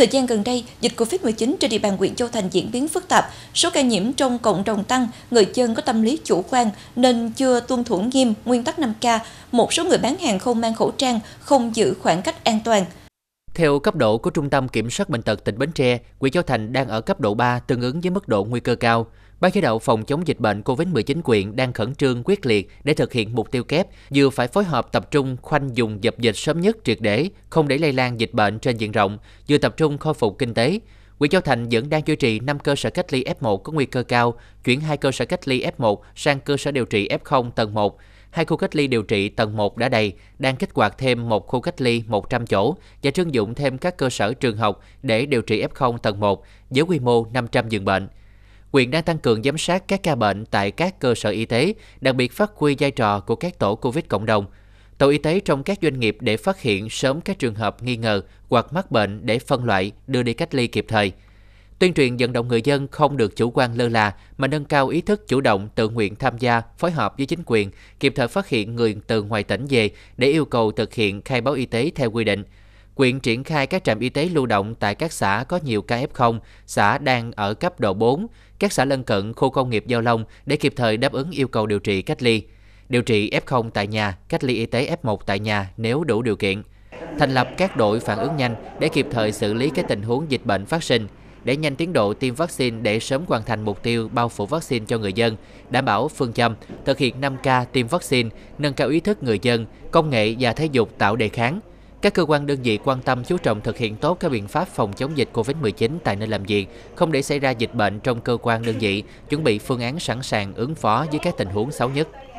Thời gian gần đây, dịch COVID-19 trên địa bàn huyện Châu Thành diễn biến phức tạp, số ca nhiễm trong cộng đồng tăng, người dân có tâm lý chủ quan nên chưa tuân thủ nghiêm nguyên tắc 5K, một số người bán hàng không mang khẩu trang, không giữ khoảng cách an toàn. Theo cấp độ của Trung tâm Kiểm soát Bệnh tật tỉnh Bến Tre, huyện Châu Thành đang ở cấp độ 3 tương ứng với mức độ nguy cơ cao. Ban chỉ đạo phòng chống dịch bệnh COVID-19 quyện đang khẩn trương quyết liệt để thực hiện mục tiêu kép, vừa phải phối hợp tập trung khoanh dùng dập dịch sớm nhất triệt để, không để lây lan dịch bệnh trên diện rộng, vừa tập trung khôi phục kinh tế. Huyện Châu Thành vẫn đang duy trì 5 cơ sở cách ly F1 có nguy cơ cao, chuyển hai cơ sở cách ly F1 sang cơ sở điều trị F0 tầng 1. Hai khu cách ly điều trị tầng 1 đã đầy, đang kích hoạt thêm một khu cách ly 100 chỗ và trưng dụng thêm các cơ sở trường học để điều trị F0 tầng 1 với quy mô 500 giường bệnh huyện đang tăng cường giám sát các ca bệnh tại các cơ sở y tế, đặc biệt phát huy vai trò của các tổ COVID cộng đồng. Tổ y tế trong các doanh nghiệp để phát hiện sớm các trường hợp nghi ngờ hoặc mắc bệnh để phân loại, đưa đi cách ly kịp thời. Tuyên truyền vận động người dân không được chủ quan lơ là mà nâng cao ý thức chủ động tự nguyện tham gia, phối hợp với chính quyền, kịp thời phát hiện người từ ngoài tỉnh về để yêu cầu thực hiện khai báo y tế theo quy định quyện triển khai các trạm y tế lưu động tại các xã có nhiều ca F0, xã đang ở cấp độ 4, các xã lân cận khu công nghiệp Giao Long để kịp thời đáp ứng yêu cầu điều trị cách ly, điều trị F0 tại nhà, cách ly y tế F1 tại nhà nếu đủ điều kiện. Thành lập các đội phản ứng nhanh để kịp thời xử lý các tình huống dịch bệnh phát sinh, để nhanh tiến độ tiêm vaccine để sớm hoàn thành mục tiêu bao phủ vaccine cho người dân, đảm bảo phương châm thực hiện 5K tiêm vaccine, nâng cao ý thức người dân, công nghệ và thể dục tạo đề kháng, các cơ quan đơn vị quan tâm chú trọng thực hiện tốt các biện pháp phòng chống dịch COVID-19 tại nơi làm việc, không để xảy ra dịch bệnh trong cơ quan đơn vị, chuẩn bị phương án sẵn sàng ứng phó với các tình huống xấu nhất.